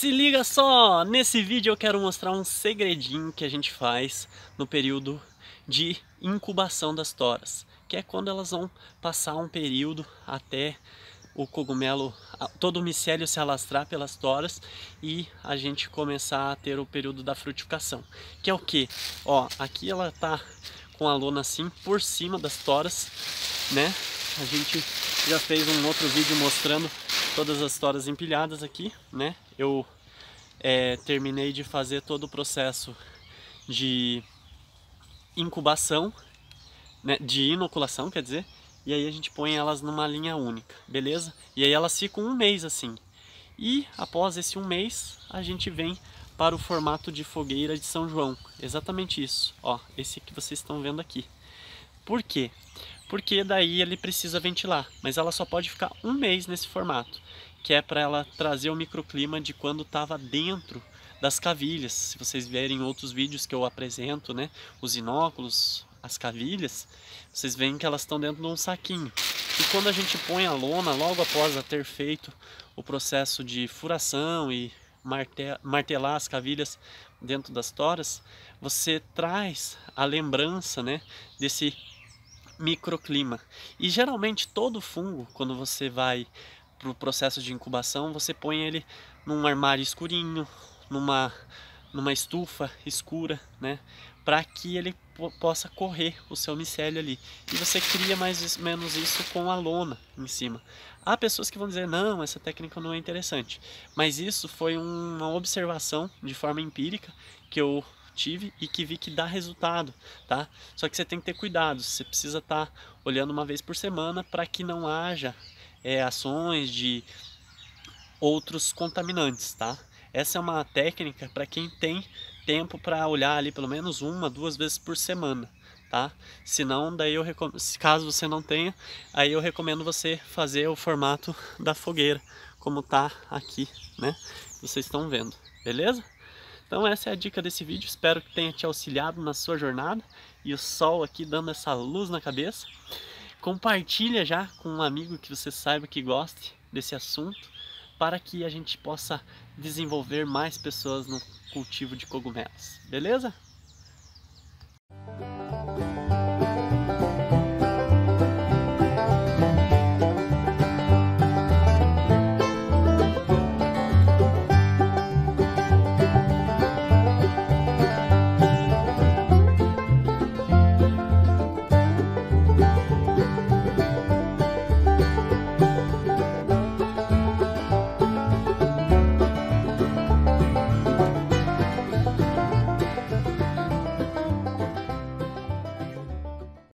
Se liga só! Nesse vídeo eu quero mostrar um segredinho que a gente faz no período de incubação das toras, que é quando elas vão passar um período até o cogumelo, todo o micélio se alastrar pelas toras e a gente começar a ter o período da frutificação, que é o que? Ó, aqui ela tá com a lona assim por cima das toras, né? A gente já fez um outro vídeo mostrando todas as toras empilhadas aqui, né? Eu é, terminei de fazer todo o processo de incubação, né, de inoculação, quer dizer, e aí a gente põe elas numa linha única, beleza? E aí elas ficam um mês assim. E após esse um mês, a gente vem para o formato de fogueira de São João. Exatamente isso, ó, esse que vocês estão vendo aqui. Por quê? porque daí ele precisa ventilar. Mas ela só pode ficar um mês nesse formato, que é para ela trazer o microclima de quando estava dentro das cavilhas. Se vocês verem outros vídeos que eu apresento, né, os inóculos, as cavilhas, vocês veem que elas estão dentro de um saquinho. E quando a gente põe a lona logo após ter feito o processo de furação e martelar as cavilhas dentro das toras, você traz a lembrança né, desse microclima. E geralmente todo fungo, quando você vai para o processo de incubação, você põe ele num armário escurinho, numa, numa estufa escura, né? Para que ele possa correr o seu micélio ali. E você cria mais ou menos isso com a lona em cima. Há pessoas que vão dizer, não, essa técnica não é interessante. Mas isso foi uma observação de forma empírica que eu tive e que vi que dá resultado, tá? Só que você tem que ter cuidado, você precisa estar tá olhando uma vez por semana para que não haja é, ações de outros contaminantes, tá? Essa é uma técnica para quem tem tempo para olhar ali pelo menos uma, duas vezes por semana, tá? Se não, daí eu recomendo, caso você não tenha, aí eu recomendo você fazer o formato da fogueira, como tá aqui, né? Vocês estão vendo, beleza? Então essa é a dica desse vídeo, espero que tenha te auxiliado na sua jornada e o sol aqui dando essa luz na cabeça. Compartilha já com um amigo que você saiba que goste desse assunto para que a gente possa desenvolver mais pessoas no cultivo de cogumelos, beleza?